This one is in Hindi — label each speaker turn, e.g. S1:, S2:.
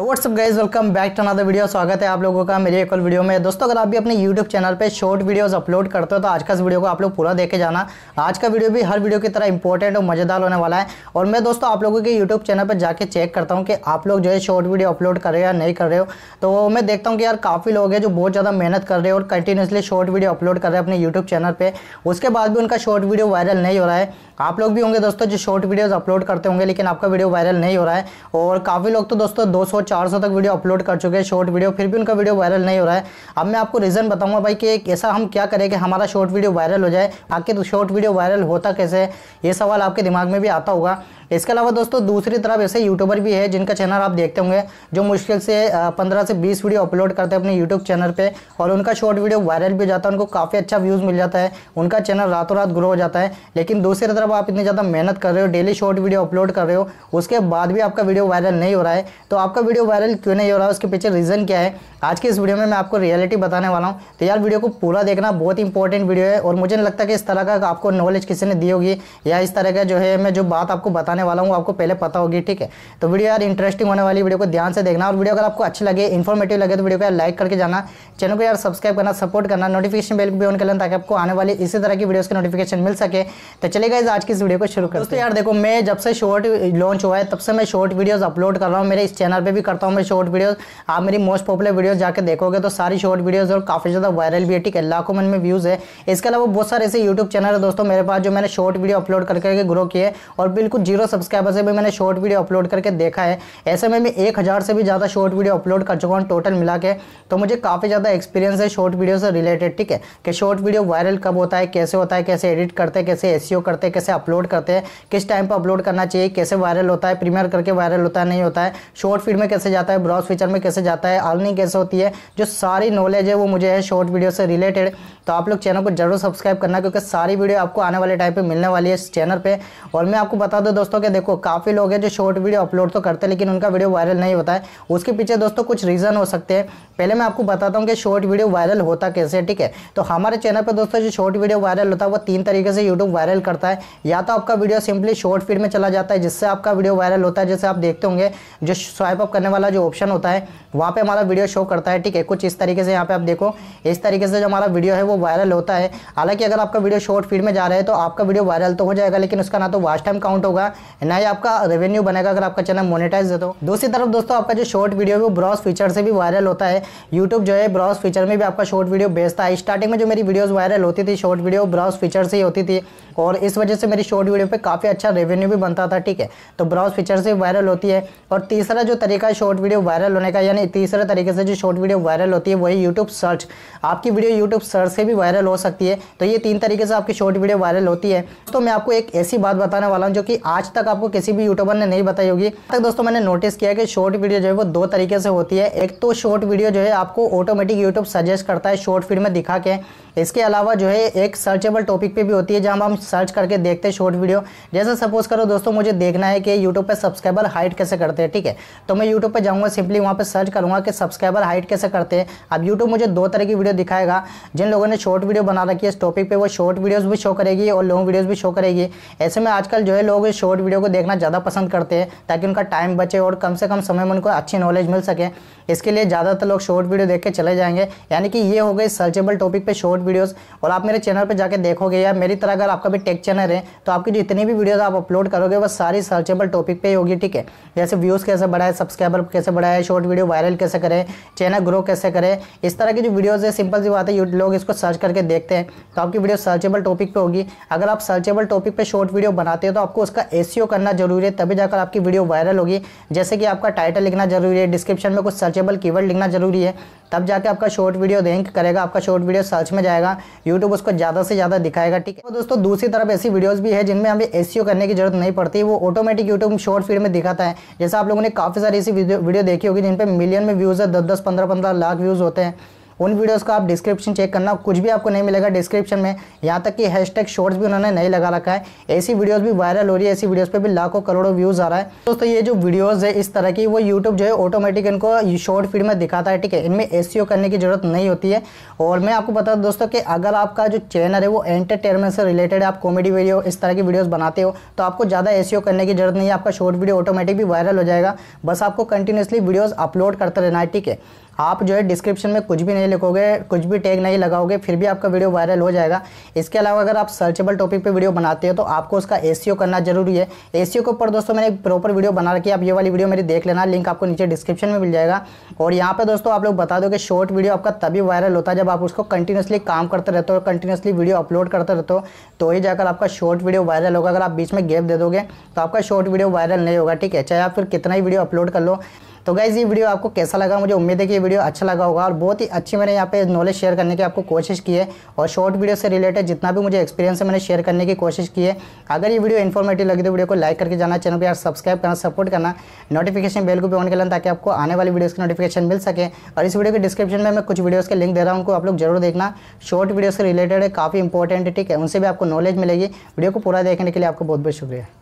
S1: WhatsApp guys welcome back to another video स्वागत है आप लोगों का मेरे एक और वीडियो में दोस्तों अगर आप भी अपने यूट्यूब चैनल पे शॉर्ट वीडियोस अपलोड करते हो तो आज का इस वीडियो को आप लोग पूरा देखे जाना आज का वीडियो भी हर वीडियो की तरह इंपॉर्टेंट और मज़ेदार होने वाला है और मैं दोस्तों आप लोगों के यूट्यूब चैनल पर जाकर चेक करता हूँ कि आप लोग जो है शॉर्ट वीडियो अपलोड कर रहे हो या नहीं कर रहे हो तो मैं देखता हूँ कि यार काफ़ी लोग हैं जो बहुत ज़्यादा मेहनत कर रहे हो और कंटिन्यूसली शॉर्ट वीडियो अपलोड कर रहे हैं अपने यूट्यूब चैनल पर उसके बाद भी उनका शॉर्ट वीडियो वायरल नहीं हो रहा है आप लोग भी होंगे दोस्तों जो शॉर्ट वीडियोज़ अपलोड करते होंगे लेकिन आपका वीडियो वायरल नहीं हो रहा है और काफ़ी लोग तो दोस्तों दो 400 तक वीडियो अपलोड कर चुके हैं शॉर्ट वीडियो फिर भी उनका वीडियो वायरल नहीं हो रहा है अब मैं आपको रीज़न बताऊंगा भाई कि ऐसा हम क्या करें कि हमारा शॉर्ट वीडियो वायरल हो जाए आखिर शॉर्ट वीडियो वायरल होता कैसे ये सवाल आपके दिमाग में भी आता होगा इसके अलावा दोस्तों दूसरी तरफ ऐसे यूट्यूबर भी है जिनका चैनल आप देखते होंगे जो मुश्किल से पंद्रह से बीस वीडियो अपलोड करते हैं अपने यूट्यूब चैनल पर और उनका शॉर्ट वीडियो वायरल भी हो जाता है उनको काफ़ी अच्छा व्यूज़ मिल जाता है उनका चैनल रातों रात ग्रो हो जाता है लेकिन दूसरी तरफ आप इतनी ज़्यादा मेहनत कर रहे हो डेली शॉर्ट वीडियो अपलोड कर रहे हो उसके बाद भी आपका वीडियो वायरल नहीं हो रहा है तो आपका वीडियो वायरल क्यों नहीं हो रहा है उसके पीछे रीज़न क्या है आज की इस वीडियो में मैं आपको रियलिटी बताने वाला हूँ तो यार वीडियो को पूरा देखना बहुत इंपॉर्टेंट वीडियो है और मुझे नहीं लगता कि इस तरह का आपको नॉलेज किसी ने दी होगी या इस तरह का जो है मैं जो बात आपको बताने वाला हूँ आपको पहले पता होगी ठीक है तो वीडियो यार इंटरेस्टिंग होने वाली वीडियो को ध्यान से देखना और वीडियो अगर आपको अच्छी लगे इन्फॉर्मेटिव लगे तो वीडियो को यार लाइक करके जाना चैनल को यार सब्सक्राइब करना सपोर्ट करना नोटिफिकेशन बिल भी ऑन कर लेना ताकि आपको आने वाली इसी तरह की वीडियोज़ की नोटिफिकेशन मिल सके तो चलेगा इस आज की इस वीडियो को शुरू कर दोस्तों यार देखो मैं जब से शॉर्ट लॉन्च हुआ है तब से मैं शॉर्ट वीडियोज़ अपलोड कर रहा हूँ मेरे इस चैनल पर भी करता हूँ मैं शॉर्ट वीडियोज़ आप मेरी मोस्ट पॉपुलर वीडियोज़ जाकर देखोगे तो सारी शॉर्ट वीडियोज़ और काफ़ी ज़्यादा वायरल भी है ठीक है लाखों मन में व्यूज़ है इसके अलावा बहुत सारे ऐसे यूट्यूब चैनल है दोस्तों मेरे पास जो मैंने शॉर्ट वीडियो अपलोड करके ग्रो किए और बिल्कुल जीरो जीरो सब्सक्राइबर से भी मैंने शॉर्ट वीडियो अपलोड करके देखा है ऐसे में मैं एक हज़ार से भी ज़्यादा शॉर्ट वीडियो अपलोड कर चुका हूँ टोटल मिला के तो मुझे काफ़ी ज़्यादा एक्सपीरियंस है शॉर्ट वीडियो से रिलेटेड ठीक है कि शॉर्ट वीडियो वायरल कब होता है कैसे होता है कैसे एडिट करते हैं कैसे एस e करते हैं कैसे अपलोड करते हैं किस टाइम पर अपलोड करना चाहिए कैसे वायरल होता है प्रीमियर करके वायरल होता है नहीं होता है शॉर्ट फीड में कैसे जाता है ब्राउज फीचर में कैसे जाता है आर्निंग कैसे होती है जो सारी नॉलेज है वो मुझे है शॉर्ट वीडियो से रिलेटेड तो आप लोग चैनल को जरूर सब्सक्राइब करना क्योंकि सारी वीडियो आपको आने वाले टाइम पे मिलने वाली है इस चैनल पे और मैं आपको बता दूँ दोस्तों दोस्तों के देखो काफ़ी लोग हैं जो शॉर्ट वीडियो अपलोड तो करते हैं लेकिन उनका वीडियो वायरल नहीं होता है उसके पीछे दोस्तों कुछ रीज़न हो सकते हैं पहले मैं आपको बताता हूँ कि शॉर्ट वीडियो वायरल होता कैसे ठीक है तो हमारे चैनल पर दोस्तों जो शॉर्ट वीडियो वायरल होता है वो तीन तरीके से यूट्यूब वायरल करता है या तो आपका वीडियो सिंपली शॉर्ट फीड में चला जाता है जिससे आपका वीडियो वायरल होता है जैसे आप देखते होंगे जो स्वाइप अप करने वाला जो ऑप्शन होता है वहाँ पर हमारा वीडियो शो करता है ठीक है कुछ इस तरीके से यहाँ पे आप देखो इस तरीके से जो हमारा वीडियो है वो वायरल होता है हालांकि अगर आपका वीडियो शॉर्ट फीड में जा रहा है तो आपका वीडियो वायरल तो हो जाएगा लेकिन उसका ना तो वास्ट टाइम काउंट होगा ना ही आपका रेवेन्यू बनेगा अगर आपका चैनल मोनेटाइज है तो दूसरी तरफ दोस्तों आपका जो शॉर्ट वीडियो है वो ब्राउज फीचर से भी वायरल होता है यूट्यूब जो है ब्राउज फीचर में भी आपका शॉर्ट वीडियो बेचता है स्टार्टिंग में जो मेरी वीडियोज़ वायरल होती थी शॉर्ट वीडियो ब्राउज फीचर से ही होती थी और इस वजह से मेरी शॉर्ट वीडियो पर काफ़ी अच्छा रेवेन्यू भी बनता था ठीक है तो ब्राउज फीचर से वायरल होती है और तीसरा जो तरीका है शॉर्ट वीडियो वायरल होने का यानी तीसरे तरीके से जो शॉर्ट वीडियो वायरल होती है वही यूट्यूब सर्च आपकी वीडियो यूट्यूब सर्च से भी वायरल हो सकती है तो ये तीन तरीके से आपकी शॉर्ट वीडियो वायरल होती है तो मैं आपको एक ऐसी बात बताने वाला हूँ जो कि आज तक आपको किसी भी यूट्यूबर ने नहीं बताई होगी तक दोस्तों मैंने नोटिस किया कि शॉर्ट वीडियो जो है वो दो तरीके से होती है एक तो शॉर्ट वीडियो जो है आपको ऑटोमेटिक यूट्यूब सजेस्ट करता है शॉर्ट फीड में दिखा के इसके अलावा जो है एक सर्चेबल टॉपिक पे भी होती है जहाँ हम सर्च करके देखते हैं शॉर्ट वीडियो जैसे सपोज करो दोस्तों मुझे देखना है कि यूट्यूब पे सब्सक्राइबर हाइट कैसे करते हैं ठीक है तो मैं यूट्यूब पे जाऊँगा सिंपली वहाँ पे सर्च करूँगा कि सब्सक्राइबर हाइट कैसे करते हैं अब यूट्यूब मुझे दो तरह की वीडियो दिखाएगा जिन लोगों ने शॉर्ट वीडियो बना रखी है इस टॉपिक पर वो शॉर्ट वीडियोज़ भी शो करेगी और लॉन्ग वीडियोज़ भी शो करेगी ऐसे में आजकल जो है लोग शॉर्ट वीडियो को देखना ज़्यादा पसंद करते हैं ताकि उनका टाइम बचे और कम से कम समय में उनको अच्छी नॉलेज मिल सके इसके लिए ज़्यादातर लोग शॉर्ट वीडियो देख के चले जाएंगे यानी कि ये हो गए सर्चेबल टॉपिक पे शॉर्ट वीडियोस और आप मेरे चैनल पे जाके देखोगे या मेरी तरह अगर आपका भी टेक चैनल है तो आपकी जितनी भी वीडियोस आप अपलोड करोगे वो सारी सर्चेबल टॉपिक पे ही होगी ठीक है जैसे व्यूज़ कैसे बढ़ाए सब्सक्राइबर कैसे बढ़ाए शॉर्ट वीडियो वायरल कैसे करें चैनल ग्रो कैसे करें इस तरह की जो वीडियोज़ है सिंपल सी बात है लोग इसको सर्च करके देखते हैं तो आपकी वीडियो सर्चेबल टॉपिक पर होगी अगर आप सर्चेबल टॉपिक पर शॉर्ट वीडियो बनाते हो तो आपको उसका एस एसईओ करना जरूरी है तभी जाकर आपकी वीडियो वायरल होगी जैसे कि आपका टाइटल लिखना जरूरी है डिस्क्रिप्शन में कुछ सर्चेबल कीवर्ड लिखना जरूरी है तब जाके आपका शॉर्ट वीडियो रैंक करेगा आपका शॉर्ट वीडियो सर्च में जाएगा यूट्यूब उसको ज़्यादा से ज़्यादा दिखाएगा ठीक है तो दोस्तों दूसरी तरफ ऐसी वीडियोज़ भी है जिनमें हमें एस करने की जरूरत नहीं पड़ती वो ऑटोमेटिक यूट्यूब शॉर्ट फीड में दिखाता है जैसे आप लोगों ने काफ़ी सारी ऐसी वीडियो देखी होगी जिन पर मिलियन में व्यूज़ है दस दस पंद्रह पंद्रह लाख व्यूज़ होते हैं उन वीडियोस का आप डिस्क्रिप्शन चेक करना कुछ भी आपको नहीं मिलेगा डिस्क्रिप्शन में यहाँ तक कि हैशटैग शॉर्ट्स भी उन्होंने नहीं लगा रखा है ऐसी वीडियोस भी वायरल हो रही है ऐसी वीडियोस पे भी लाखों करोड़ों व्यूज़ आ रहा है दोस्तों ये जो वीडियोज़ है इस तरह की वो यूट्यूब जो है ऑटोमेटिक इनको शॉर्ट फीड में दिखाता है ठीक है इनमें ए e करने की ज़रूरत नहीं होती है और मैं आपको बता दूँ दोस्तों कि अगर आपका जो चैनल है वो एंटरटेनमेंट से रिलेटेड आप कॉमेडी वीडियो इस तरह की वीडियोज़ बनाते हो तो आपको ज़्यादा ए e करने की ज़रूरत नहीं है आपका शॉर्ट वीडियो ऑटोमेटिक भी वायरल हो जाएगा बस आपको कंटिन्यूसली वीडियोज़ अपलोड करते रहना है ठीक है आप जो है डिस्क्रिप्शन में कुछ भी नहीं लिखोगे कुछ भी टैग नहीं लगाओगे फिर भी आपका वीडियो वायरल हो जाएगा इसके अलावा अगर आप सर्चेबल टॉपिक पे वीडियो बनाते हो तो आपको उसका ए e करना जरूरी है ए e के ऊपर दोस्तों मैंने एक प्रॉपर वीडियो बना रखी है आप ये वाली वीडियो मेरी देख लेना लिंक आपको नीचे डिस्क्रिप्शन में मिल जाएगा और यहाँ पर दोस्तों आप लोग बता दो कि शॉर्ट वीडियो आपका तभी वायरल होता है जब आप उसको कंटिन्यूसली काम करते रहते हो कंटिन्यूसली वीडियो अपलोड करते रहते हो तो ही जाकर आपका शॉर्ट वीडियो वायरल होगा अगर आप बीच में गैप दे दोगे तो आपका शॉर्ट वीडियो वायरल नहीं होगा ठीक है चाहे आप फिर कितना ही वीडियो अपलोड कर लो तो गाइज़ ये वीडियो आपको कैसा लगा मुझे उम्मीद है कि ये वीडियो अच्छा लगा होगा और बहुत ही अच्छी मैंने यहाँ पे नॉलेज शेयर करने की आपको कोशिश की है और शॉर्ट वीडियो से रिलेटेड जितना भी मुझे एक्सपीरियंस है मैंने शेयर करने की कोशिश की है अगर ये वीडियो इन्फॉर्मेटिव लगी तो वीडियो को लाइक करके जाना चैनल पर यार सब्सक्राइब करना सपोर्ट करना नोटिफिकेशन बेल को भी ऑन कर लेना ताकि आपको आने वाली वीडियोज़ की नोटिफिकेशन मिल सके और इस वीडियो के डिस्क्रिप्शन में मैं कुछ वीडियोज़ के लिंक दे रहा हूँ उनको आप लोग जरूर देखना शॉर्ट वीडियो से रिलेटेड है काफ़ी इंपॉर्टेंट ठीक है उनसे भी आपको नॉलेज मिलेगी वीडियो को पूरा देखने के लिए आपको बहुत बहुत शुक्रिया